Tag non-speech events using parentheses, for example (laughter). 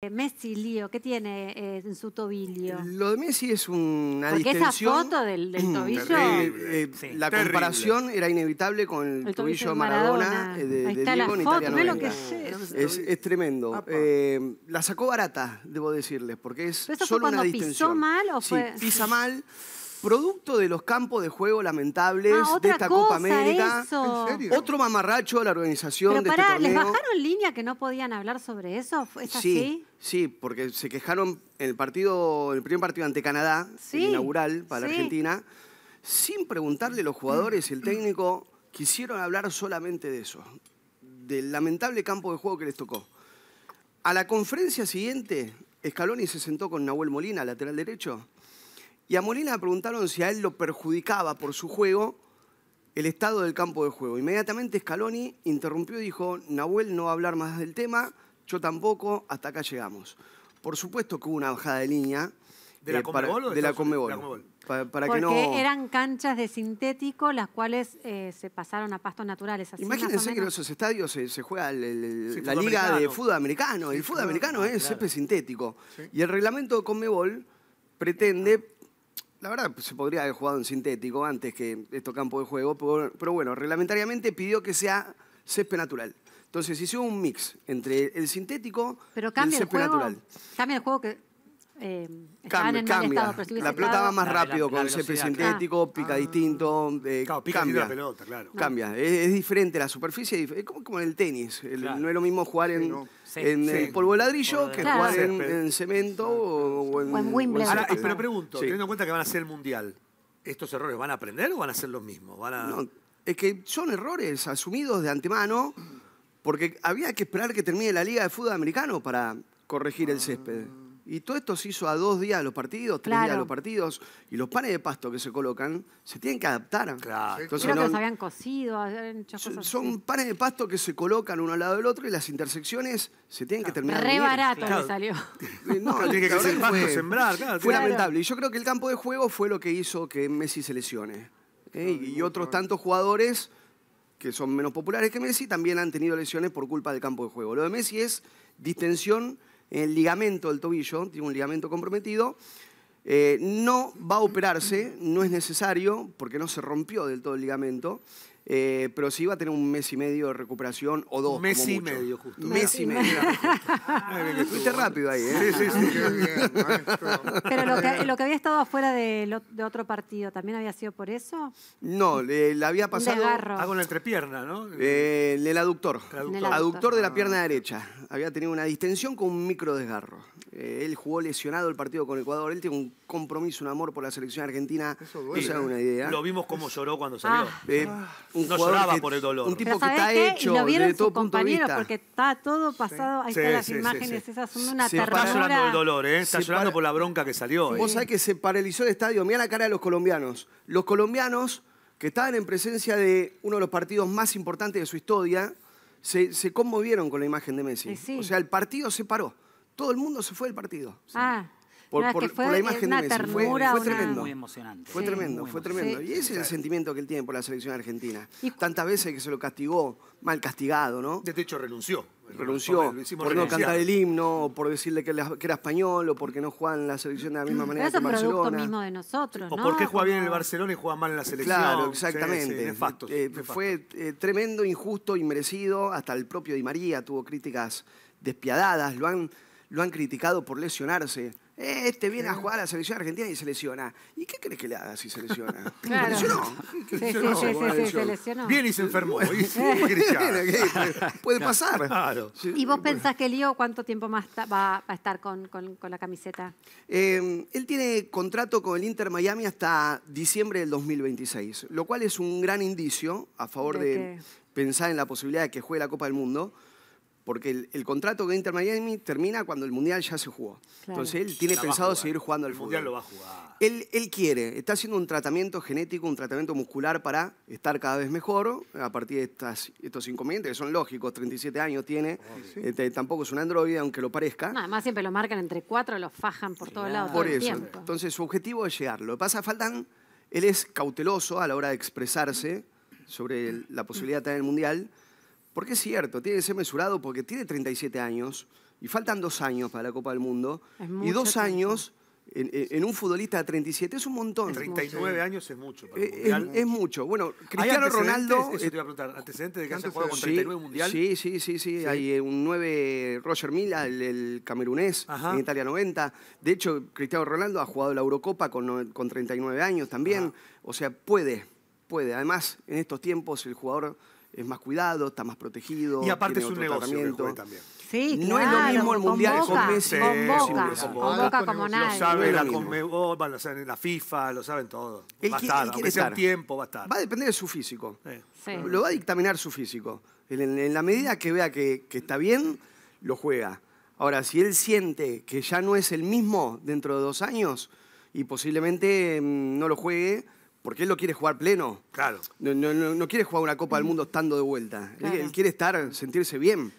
Eh, Messi, Lío, ¿qué tiene eh, en su tobillo? Lo de Messi es una Porque distensión. esa foto del, mm, tobillo... Eh, la comparación era inevitable con el, tobillo de Maradona, de, Ahí está la en foto, Italia Lo es, tremendo. la sacó barata, debo decirles, porque es solo fue cuando una distensión. ¿Pisó mal o fue...? Sí, pisa mal... Producto de los campos de juego lamentables ah, de esta Copa América. Otro mamarracho de la organización de este torneo. ¿Les bajaron línea que no podían hablar sobre eso? ¿Es sí, así? sí, porque se quejaron en el partido, el primer partido ante Canadá, inaugural para Argentina, sin preguntarle a los jugadores, el técnico, quisieron hablar solamente de eso, del lamentable campo de juego que les tocó. A la conferencia siguiente, Scaloni se sentó con Nahuel Molina, lateral derecho, y a Molina le preguntaron si a él lo perjudicaba por su juego el estado del campo de juego. Inmediatamente Scaloni interrumpió y dijo, Nahuel no va a hablar más del tema, yo tampoco, hasta acá llegamos. Por supuesto que hubo una bajada de línea. ¿De la eh, Conmebol? de, la Conmebol. Para, Porque que no... eran canchas de sintético las cuales eh, se pasaron a pastos naturales. Así Imagínense que en esos estadios se, juega la liga de fútbol americano. el fútbol americano ah, es claro. sintético. Y el reglamento de Conmebol pretende la verdad, se podría haber jugado en sintético antes que estos campo de juego, pero, bueno, reglamentariamente pidió que sea césped natural. Entonces hizo un mix entre el sintético y el césped natural. Cambia el juego que Em, cambia, la pelota va más rápido con césped sintético, pica ah. distinto. Eh, cambia. la pelota, claro. Cambia, es, diferente, la superficie es como, en el tenis. No es lo mismo jugar en, polvo ladrillo que jugar en, cemento o, en, pero pregunto, teniendo en cuenta que van a ser el Mundial, ¿estos errores van a aprender o van a ser los mismos? es que son errores asumidos de antemano porque había que esperar que termine la Liga de Fútbol Americano para corregir el césped. Y todo esto se hizo a dos días de los partidos, tres días de los partidos. Y los panes de pasto que se colocan se tienen que adaptar. Claro. Creo que los habían cocido. Son panes de pasto que se colocan uno al lado del otro y las intersecciones se tienen que terminar. Re barato le salió. (laughs) No, tiene que hacer pasto, sembrar. fue lamentable. Y yo creo que el campo de juego fue lo que hizo que Messi se lesione. ¿eh? y otros tantos jugadores que son menos populares que Messi también han tenido lesiones por culpa del campo de juego. Lo de Messi es distensión el ligamento del tobillo, tiene un ligamento comprometido, eh, no va a operarse, no es necesario, porque no se rompió del todo el ligamento, eh, pero sí va a tener un mes y medio de recuperación o dos. mes y medio, justo. mes y medio. Fuiste rápido ahí, ¿eh? Sí, sí, sí lo que había estado afuera de, otro partido, ¿también había sido por eso? No, le, había pasado... algo ah, con la entrepierna, ¿no? Eh, el aductor. El aductor. de la ah. pierna derecha. Había tenido una distensión con un micro desgarro. Eh, él jugó lesionado el partido con Ecuador. Él tiene un compromiso, un amor por la selección argentina. Eso es una idea. Lo vimos como lloró cuando salió. Ah. Eh, un no lloraba por el dolor. Un tipo que está hecho lo vieron de todo Porque está todo pasado. Ahí están las imágenes esas. Son una se Está llorando el dolor, ¿eh? Está llorando por la bronca que salió que se paralizó el estadio? Mira la cara de los colombianos. Los colombianos que estaban en presencia de uno de los partidos más importantes de su historia, se, conmovieron con la imagen de Messi. O sea, el partido se paró. Todo el mundo se fue del partido. Ah por, la imagen de Messi. fue, tremendo. Fue tremendo, fue tremendo. Y ese es el sentimiento que él tiene por la selección argentina. Tantas veces que se lo castigó, mal castigado, ¿no? De hecho, renunció. Renunció por no cantar el himno, o por decirle que, era español, o porque no juega en la selección de la misma mm. manera que Barcelona. Barcelona. Es producto mismo de nosotros, ¿no? O porque juega bien en el Barcelona y juega mal en la selección. Claro, exactamente. Eh, fue eh, tremendo, injusto, inmerecido. Hasta el propio Di María tuvo críticas despiadadas. Lo han lo han criticado por lesionarse. Eh, este viene a jugar a la selección argentina y se lesiona. ¿Y qué crees que le haga si se lesiona? (laughs) ¿Se lesionó? Sí, sí, se lesionó. Viene y se enfermó. (laughs) Puede pasar. ¿Y vos pensás que Lío cuánto tiempo más va a estar con, la camiseta? Em, él tiene contrato con el Inter Miami hasta diciembre del 2026, lo cual es un gran indicio a favor de pensar en la posibilidad de que juegue la Copa del Mundo porque el, contrato de Inter Miami termina cuando el Mundial ya se jugó. Entonces él tiene pensado seguir jugando al el Mundial lo va a jugar. Él, quiere, está haciendo un tratamiento genético, un tratamiento muscular para estar cada vez mejor a partir de estos inconvenientes, que son lógicos, 37 años tiene, oh, eh, tampoco es un androide, aunque lo parezca. además siempre lo marcan entre cuatro, lo fajan por todos lados. Por eso, entonces su objetivo es llegar. Lo que pasa, faltan, él es cauteloso a la hora de expresarse sobre la posibilidad de tener el Mundial porque es cierto, tiene que ser mesurado porque tiene 37 años y faltan dos años para la Copa del Mundo. Y dos años en, un futbolista de 37 es un montón. 39 años es mucho. Para el eh, Es, mucho. Bueno, Cristiano Ronaldo. Eso te iba a preguntar. ¿Antecedentes de que haya jugado con 39 sí, mundial? Sí, sí, sí, sí, Hay un 9, Roger Mila, el, camerunés, en Italia 90. De hecho, Cristiano Ronaldo ha jugado la Eurocopa con, 39 años también. O sea, puede puede. Además, en estos tiempos el jugador es más cuidado, está más protegido. Y aparte es un negocio también. Sí, no es lo mismo el mundial con Messi. como nadie. Lo sabe la Conmebol, oh, lo saben la FIFA, lo saben todo. va a estar, tiempo, va a estar. Va a depender de su físico. Lo va a dictaminar su físico. En, la medida que vea que, está bien, lo juega. Ahora, si él siente que ya no es el mismo dentro de dos años y posiblemente mm, no lo juegue porque él lo quiere jugar pleno. Claro. No, quiere jugar una Copa del Mundo estando de vuelta. él quiere estar, sentirse bien.